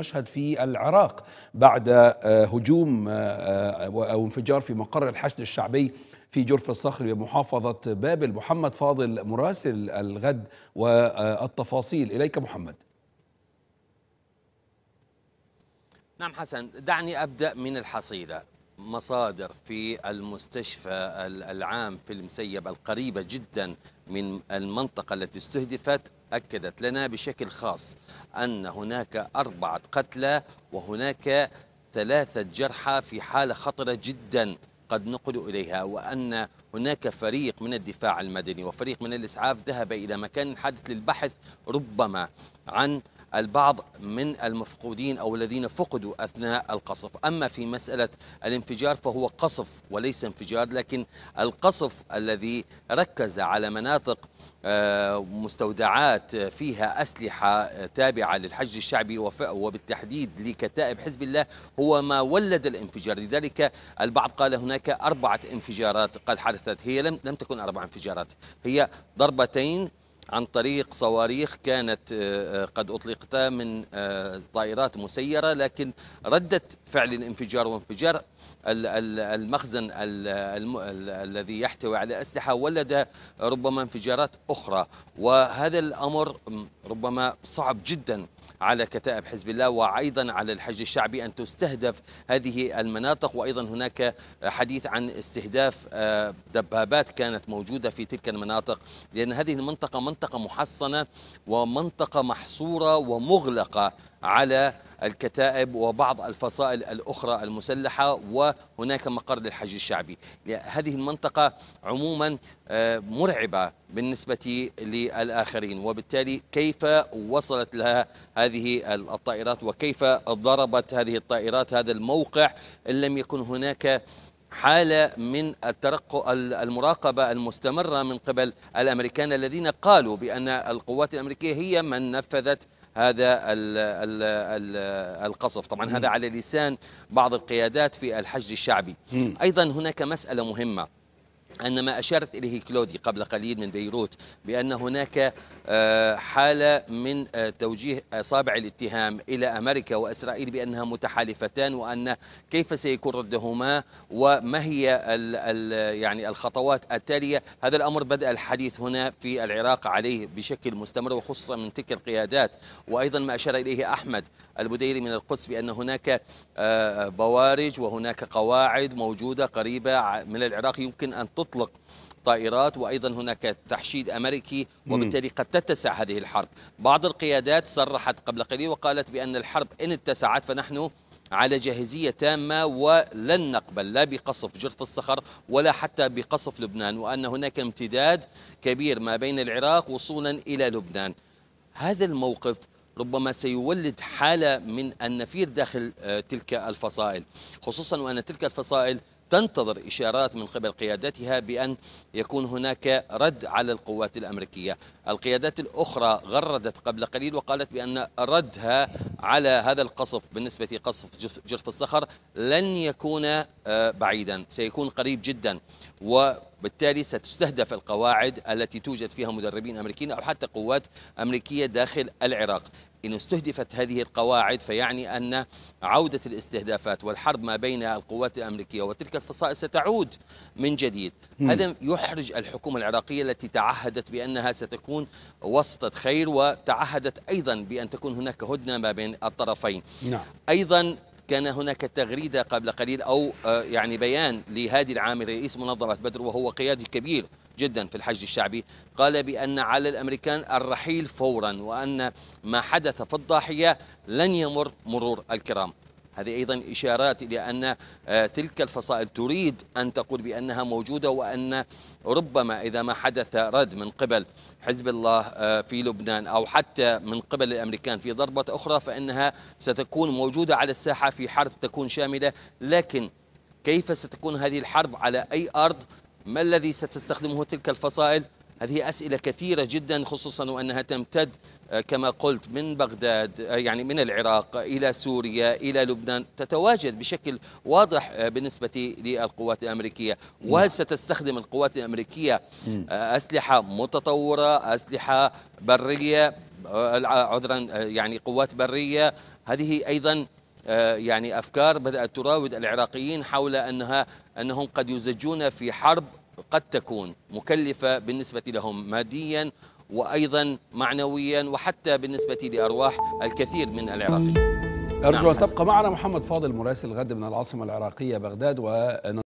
مشهد في العراق بعد آه، هجوم آه، آه، او انفجار في مقر الحشد الشعبي في جرف الصخر بمحافظه بابل محمد فاضل مراسل الغد والتفاصيل اليك محمد نعم حسن دعني ابدا من الحصيله مصادر في المستشفى العام في المسيب القريبه جدا من المنطقه التي استهدفت أكدت لنا بشكل خاص أن هناك أربعة قتلى وهناك ثلاثة جرحى في حالة خطرة جدا قد نقلوا إليها وأن هناك فريق من الدفاع المدني وفريق من الإسعاف ذهب إلى مكان الحادث للبحث ربما عن البعض من المفقودين أو الذين فقدوا أثناء القصف أما في مسألة الانفجار فهو قصف وليس انفجار لكن القصف الذي ركز على مناطق آه، مستودعات آه، فيها أسلحة آه، تابعة للحج الشعبي وبالتحديد لكتائب حزب الله هو ما ولد الانفجار لذلك البعض قال هناك أربعة انفجارات قد حدثت هي لم تكن أربع انفجارات هي ضربتين عن طريق صواريخ كانت آه، آه، قد أطلقت من آه، طائرات مسيرة لكن ردة فعل الانفجار وانفجار المخزن الذي يحتوي على أسلحة ولد ربما انفجارات أخرى وهذا الأمر ربما صعب جداً على كتائب حزب الله وأيضا على الحج الشعبي أن تستهدف هذه المناطق وأيضا هناك حديث عن استهداف آه، دبابات كانت موجودة في تلك المناطق لأن هذه المنطقة منطقة محصنة ومنطقة محصورة ومغلقة على الكتائب وبعض الفصائل الأخرى المسلحة وهناك مقر للحج الشعبي هذه المنطقة عموما آه، مرعبة بالنسبة للآخرين وبالتالي كيف وصلت لها هذه الطائرات وكيف ضربت هذه الطائرات هذا الموقع إن لم يكن هناك حالة من الترق المراقبة المستمرة من قبل الأمريكان الذين قالوا بأن القوات الأمريكية هي من نفذت هذا الـ الـ الـ القصف طبعا هذا على لسان بعض القيادات في الحشد الشعبي أيضا هناك مسألة مهمة أن ما أشارت إليه كلودي قبل قليل من بيروت بأن هناك آه، حالة من آه، توجيه آه، أصابع الاتهام إلى أمريكا وإسرائيل بأنها متحالفتان وأن كيف سيكون ردهما وما هي ال ال يعني الخطوات التالية هذا الأمر بدأ الحديث هنا في العراق عليه بشكل مستمر وخصوصا من تلك القيادات وأيضا ما أشار إليه أحمد البديري من القدس بأن هناك بوارج وهناك قواعد موجودة قريبة من العراق يمكن أن تصل تطلق طائرات وأيضا هناك تحشيد أمريكي وبالتالي قد تتسع هذه الحرب بعض القيادات صرحت قبل قليل وقالت بأن الحرب إن اتسعت فنحن على جاهزية تامة ولن نقبل لا بقصف جرف الصخر ولا حتى بقصف لبنان وأن هناك امتداد كبير ما بين العراق وصولا إلى لبنان هذا الموقف ربما سيولد حالة من النفير داخل آه، تلك الفصائل خصوصا وأن تلك الفصائل تنتظر إشارات من قبل قيادتها بأن يكون هناك رد على القوات الأمريكية القيادات الأخرى غردت قبل قليل وقالت بأن ردها على هذا القصف بالنسبة قصف جرف الصخر لن يكون آه، بعيدا سيكون قريب جدا و بالتالي ستستهدف القواعد التي توجد فيها مدربين أمريكيين أو حتى قوات أمريكية داخل العراق إن استهدفت هذه القواعد فيعني أن عودة الاستهدافات والحرب ما بين القوات الأمريكية وتلك الفصائل ستعود من جديد مم. هذا يحرج الحكومة العراقية التي تعهدت بأنها ستكون وسطة خير وتعهدت أيضا بأن تكون هناك هدنة ما بين الطرفين نعم. أيضا كان هناك تغريدة قبل قليل أو آه، يعني بيان لهادي العامل رئيس منظمة بدر وهو قيادي كبير جدا في الحج الشعبي قال بأن على الأمريكان الرحيل فورا وأن ما حدث في الضاحية لن يمر مرور الكرام هذه أيضا إشارات إلى أن آه، تلك الفصائل تريد أن تقول بأنها موجودة وأن ربما إذا ما حدث رد من قبل حزب الله آه، في لبنان أو حتى من قبل الأمريكان في ضربة أخرى فإنها ستكون موجودة على الساحة في حرب تكون شاملة لكن كيف ستكون هذه الحرب على أي أرض ما الذي ستستخدمه تلك الفصائل هذه أسئلة كثيرة جدا خصوصا وأنها تمتد آه، كما قلت من بغداد آه، يعني من العراق إلى سوريا إلى لبنان تتواجد بشكل واضح آه، بالنسبة للقوات الأمريكية نعم. وهل ستستخدم القوات الأمريكية أسلحة متطورة أسلحة برية عذرا يعني قوات برية هذه أيضا يعني أفكار بدأت تراود العراقيين حول أنها أنهم قد يزجون في حرب قد تكون مكلفة بالنسبة لهم ماديا وأيضا معنويا وحتى بالنسبة لأرواح الكثير من العراقيين أرجو أن نعم، تبقى معنا محمد فاضل مراسل غد من العاصمة العراقية بغداد و